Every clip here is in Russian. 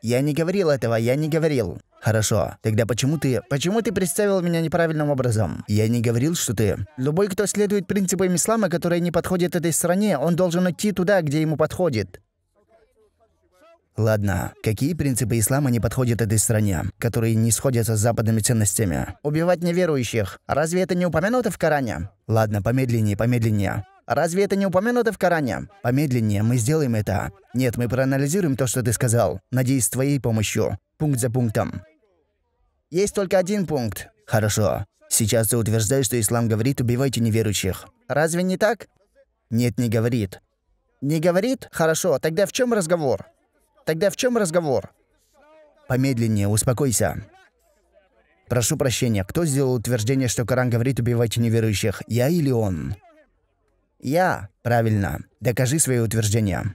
Я не говорил этого, я не говорил. Хорошо. Тогда почему ты... Почему ты представил меня неправильным образом? Я не говорил, что ты... Любой, кто следует принципам ислама, которые не подходят этой стране, он должен идти туда, где ему подходит. Ладно, какие принципы ислама не подходят этой стране, которые не сходятся с западными ценностями? Убивать неверующих. Разве это не упомянуто в Коране? Ладно, помедленнее, помедленнее. Разве это не упомянуто в Коране? Помедленнее мы сделаем это. Нет, мы проанализируем то, что ты сказал. Надеюсь, с твоей помощью. Пункт за пунктом. Есть только один пункт. Хорошо. Сейчас ты утверждаешь, что ислам говорит «убивайте неверующих». Разве не так? Нет, не говорит. Не говорит? Хорошо. Тогда в чем разговор? Тогда в чем разговор? Помедленнее, успокойся. Прошу прощения, кто сделал утверждение, что Коран говорит «убивайте неверующих», я или он? Я. Правильно. Докажи свои утверждения.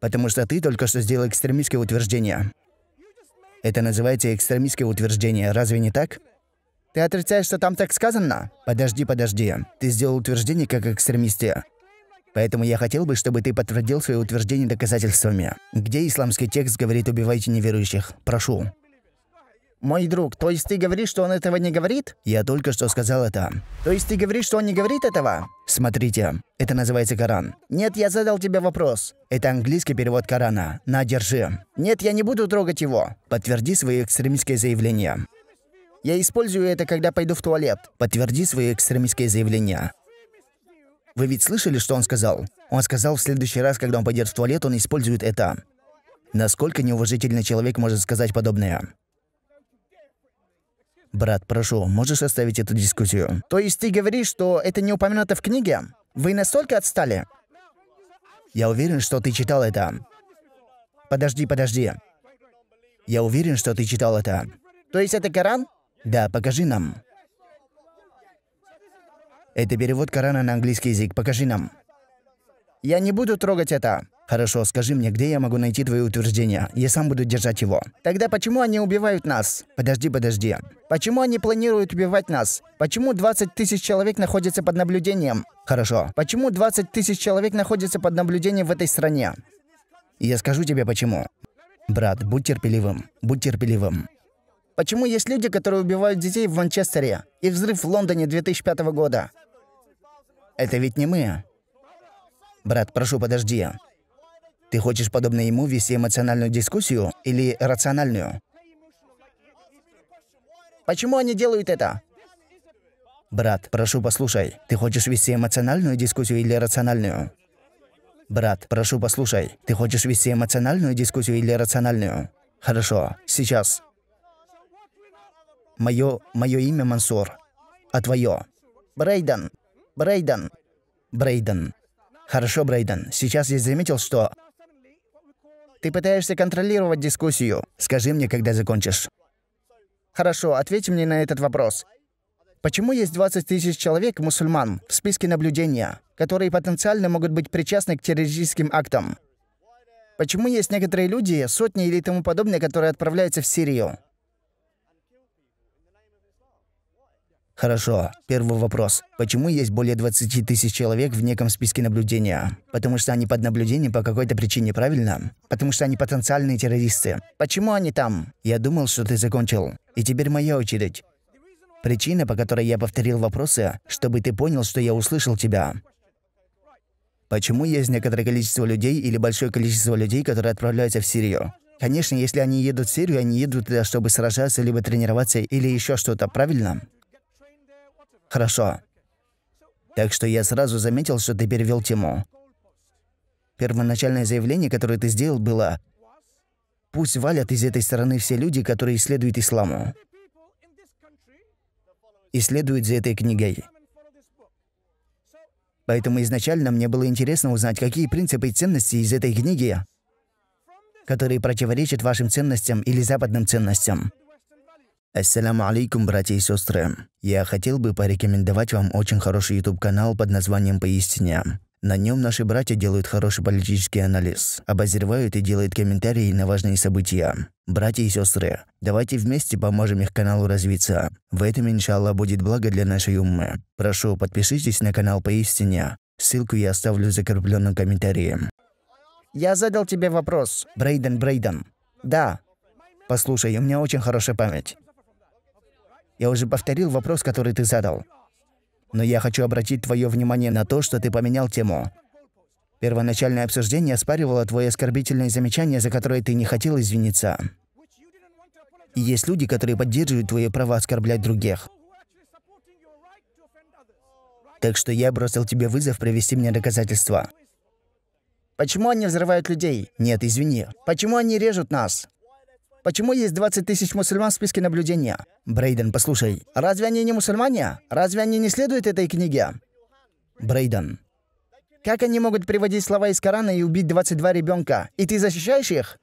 Потому что ты только что сделал экстремистское утверждение. Это называется экстремистское утверждение, разве не так? Ты отрицаешь, что там так сказано? Подожди, подожди. Ты сделал утверждение как экстремисте. Поэтому я хотел бы, чтобы ты подтвердил свои утверждения доказательствами. Где исламский текст говорит «убивайте неверующих»? Прошу. «Мой друг, то есть ты говоришь, что он этого не говорит?» «Я только что сказал это». «То есть ты говоришь, что он не говорит этого?» «Смотрите, это называется Коран». «Нет, я задал тебе вопрос». «Это английский перевод Корана. На, держи». «Нет, я не буду трогать его». «Подтверди свои экстремистские заявления». «Я использую это, когда пойду в туалет». «Подтверди свои экстремистские заявления». Вы ведь слышали, что он сказал? Он сказал, в следующий раз, когда он пойдет в туалет, он использует это. Насколько неуважительный человек может сказать подобное? Брат, прошу, можешь оставить эту дискуссию? То есть ты говоришь, что это не упомянуто в книге? Вы настолько отстали? Я уверен, что ты читал это. Подожди, подожди. Я уверен, что ты читал это. То есть это Коран? Да, покажи нам. Это перевод Корана на английский язык. Покажи нам. Я не буду трогать это. «Хорошо, скажи мне, где я могу найти твои утверждения? Я сам буду держать его». «Тогда почему они убивают нас?» «Подожди, подожди. Почему они планируют убивать нас? Почему 20 тысяч человек находятся под наблюдением?» «Хорошо. Почему 20 тысяч человек находятся под наблюдением в этой стране?» «Я скажу тебе почему». «Брат, будь терпеливым. Будь терпеливым». Почему есть люди, которые убивают детей в Манчестере и взрыв в Лондоне 2005 года? Это ведь не мы. Брат, прошу, подожди. Ты хочешь, подобно ему, вести эмоциональную дискуссию или рациональную? Почему они делают это? Брат, прошу, послушай. Ты хочешь вести эмоциональную дискуссию или рациональную? Брат, прошу, послушай. Ты хочешь вести эмоциональную дискуссию или рациональную? Хорошо, сейчас. Мое, мое имя Мансур. А твое? Брейден. Брейден. Брейден. Хорошо, Брейден. Сейчас я заметил, что ты пытаешься контролировать дискуссию. Скажи мне, когда закончишь. Хорошо, ответь мне на этот вопрос. Почему есть 20 тысяч человек, мусульман, в списке наблюдения, которые потенциально могут быть причастны к террористическим актам? Почему есть некоторые люди, сотни или тому подобное, которые отправляются в Сирию? Хорошо. Первый вопрос. Почему есть более 20 тысяч человек в неком списке наблюдения? Потому что они под наблюдением по какой-то причине, правильно? Потому что они потенциальные террористы. Почему они там? Я думал, что ты закончил. И теперь моя очередь. Причина, по которой я повторил вопросы, чтобы ты понял, что я услышал тебя. Почему есть некоторое количество людей или большое количество людей, которые отправляются в Сирию? Конечно, если они едут в Сирию, они едут туда, чтобы сражаться, либо тренироваться, или еще что-то, правильно? Хорошо. Так что я сразу заметил, что ты перевел тему. Первоначальное заявление, которое ты сделал, было «Пусть валят из этой стороны все люди, которые следуют исламу». И следуют за этой книгой. Поэтому изначально мне было интересно узнать, какие принципы и ценности из этой книги, которые противоречат вашим ценностям или западным ценностям. Ассаламу алейкум, братья и сестры. Я хотел бы порекомендовать вам очень хороший YouTube-канал под названием «Поистине». На нем наши братья делают хороший политический анализ, обозревают и делают комментарии на важные события. Братья и сестры, давайте вместе поможем их каналу развиться. В этом, иншаллах, будет благо для нашей уммы. Прошу, подпишитесь на канал «Поистине». Ссылку я оставлю в закрепленном комментарии. Я задал тебе вопрос, Брейден Брейден. Да. Послушай, у меня очень хорошая память. Я уже повторил вопрос, который ты задал. Но я хочу обратить твое внимание на то, что ты поменял тему. Первоначальное обсуждение оспаривало твои оскорбительные замечания, за которые ты не хотел извиниться. И есть люди, которые поддерживают твои права оскорблять других. Так что я бросил тебе вызов привести мне доказательства. Почему они взрывают людей? Нет, извини. Почему они режут нас? Почему есть 20 тысяч мусульман в списке наблюдения? Брейден, послушай, разве они не мусульмане? Разве они не следуют этой книге? Брейден. Как они могут приводить слова из Корана и убить 22 ребенка? И ты защищаешь их?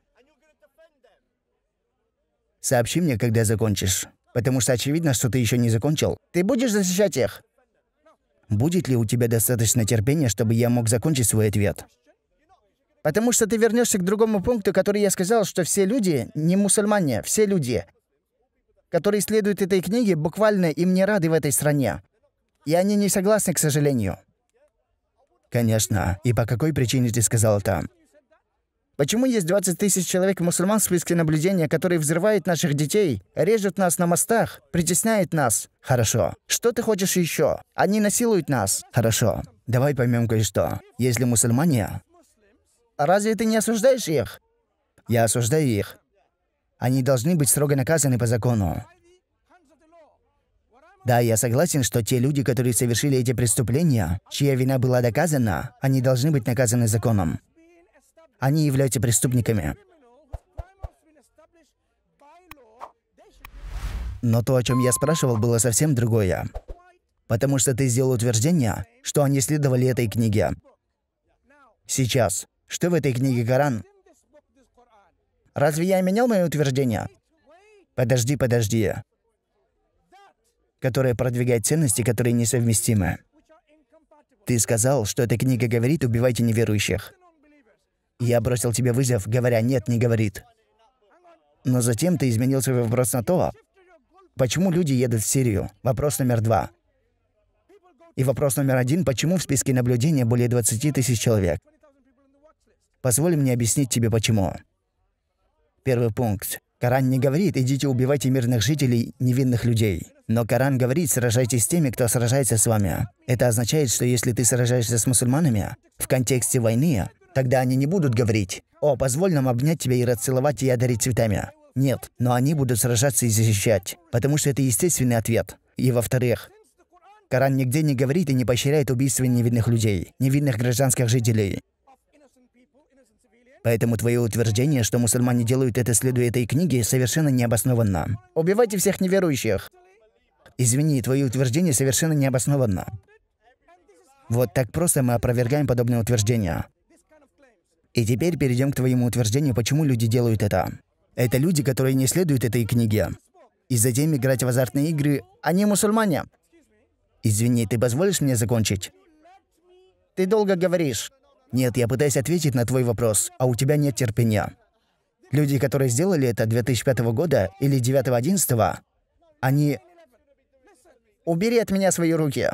Сообщи мне, когда закончишь. Потому что очевидно, что ты еще не закончил. Ты будешь защищать их? Будет ли у тебя достаточно терпения, чтобы я мог закончить свой ответ? Потому что ты вернешься к другому пункту, который я сказал, что все люди не мусульмане, все люди, которые следуют этой книге, буквально им не рады в этой стране. И они не согласны, к сожалению. Конечно. И по какой причине ты сказал это? Почему есть 20 тысяч человек мусульман в списке наблюдения, которые взрывают наших детей, режут нас на мостах, притесняют нас? Хорошо. Что ты хочешь еще? Они насилуют нас. Хорошо. Давай поймем кое-что. Если мусульмане Разве ты не осуждаешь их? Я осуждаю их. Они должны быть строго наказаны по закону. Да, я согласен, что те люди, которые совершили эти преступления, чья вина была доказана, они должны быть наказаны законом. Они являются преступниками. Но то, о чем я спрашивал, было совсем другое. Потому что ты сделал утверждение, что они следовали этой книге. Сейчас. Что в этой книге Коран? Разве я менял мои утверждения? Подожди, подожди. Которая продвигает ценности, которые несовместимы. Ты сказал, что эта книга говорит «убивайте неверующих». Я бросил тебе вызов, говоря «нет, не говорит». Но затем ты изменил свой вопрос на то, почему люди едут в Сирию. Вопрос номер два. И вопрос номер один, почему в списке наблюдения более 20 тысяч человек? Позволь мне объяснить тебе почему. Первый пункт. Коран не говорит «идите убивайте мирных жителей, невинных людей». Но Коран говорит «сражайтесь с теми, кто сражается с вами». Это означает, что если ты сражаешься с мусульманами в контексте войны, тогда они не будут говорить «О, позволь нам обнять тебя и расцеловать и одарить цветами». Нет, но они будут сражаться и защищать, потому что это естественный ответ. И во-вторых, Коран нигде не говорит и не поощряет убийство невинных людей, невинных гражданских жителей. Поэтому твое утверждение, что мусульмане делают это следуя этой книге, совершенно необоснованно. Убивайте всех неверующих. Извини, твое утверждение совершенно необоснованно. Вот так просто мы опровергаем подобное утверждение. И теперь перейдем к твоему утверждению, почему люди делают это. Это люди, которые не следуют этой книге. И затем играть в азартные игры, они а мусульмане. Извини, ты позволишь мне закончить? Ты долго говоришь. Нет, я пытаюсь ответить на твой вопрос, а у тебя нет терпения. Люди, которые сделали это 2005 года или 9-11, они... Убери от меня свои руки.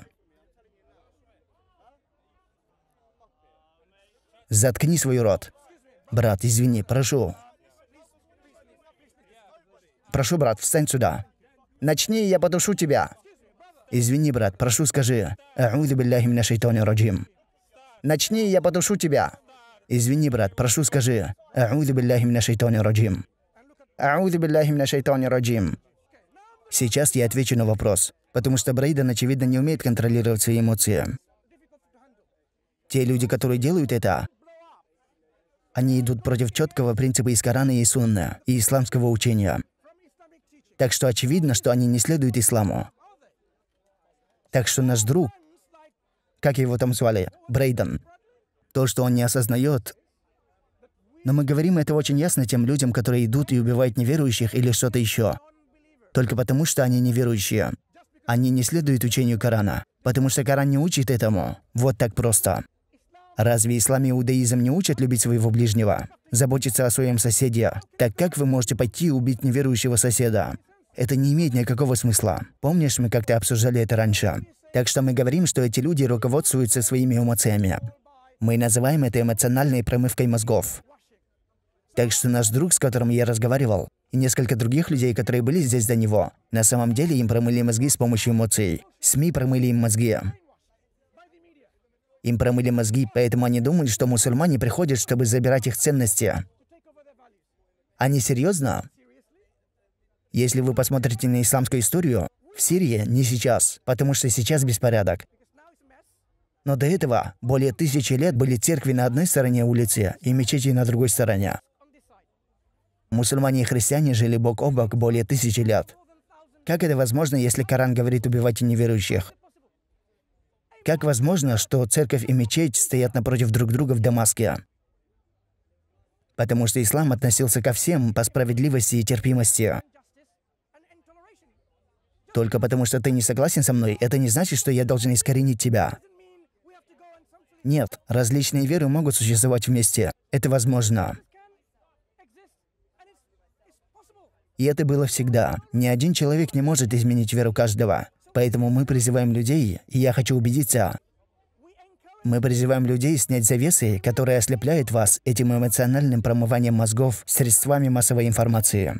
Заткни свой рот. Брат, извини, прошу. Прошу, брат, встань сюда. Начни, я потушу тебя. Извини, брат, прошу, скажи. Ауду биллахи раджим. Начни, я подушу тебя!» «Извини, брат, прошу, скажи. Ауду билляхи мина шайтони раджим». «Ауду билляхи мина шайтони раджим». Сейчас я отвечу на вопрос, потому что Брейден, очевидно, не умеет контролировать свои эмоции. Те люди, которые делают это, они идут против четкого принципа из Корана и Сунны, и исламского учения. Так что очевидно, что они не следуют исламу. Так что наш друг как его там звали, Брейден. То, что он не осознает. Но мы говорим это очень ясно тем людям, которые идут и убивают неверующих или что-то еще. Только потому, что они неверующие. Они не следуют учению Корана, потому что Коран не учит этому. Вот так просто. Разве ислам и иудаизм не учат любить своего ближнего? Заботиться о своем соседе? Так как вы можете пойти и убить неверующего соседа? Это не имеет никакого смысла. Помнишь, мы как-то обсуждали это раньше? Так что мы говорим, что эти люди руководствуются своими эмоциями. Мы называем это эмоциональной промывкой мозгов. Так что наш друг, с которым я разговаривал, и несколько других людей, которые были здесь до него, на самом деле им промыли мозги с помощью эмоций. СМИ промыли им мозги. Им промыли мозги, поэтому они думают, что мусульмане приходят, чтобы забирать их ценности. Они серьезно? Если вы посмотрите на исламскую историю, в Сирии не сейчас, потому что сейчас беспорядок. Но до этого более тысячи лет были церкви на одной стороне улицы и мечети на другой стороне. Мусульмане и христиане жили бок о бок более тысячи лет. Как это возможно, если Коран говорит убивать неверующих»? Как возможно, что церковь и мечеть стоят напротив друг друга в Дамаске? Потому что ислам относился ко всем по справедливости и терпимости. Только потому, что ты не согласен со мной, это не значит, что я должен искоренить тебя. Нет, различные веры могут существовать вместе. Это возможно. И это было всегда. Ни один человек не может изменить веру каждого. Поэтому мы призываем людей, и я хочу убедиться, мы призываем людей снять завесы, которые ослепляют вас этим эмоциональным промыванием мозгов средствами массовой информации.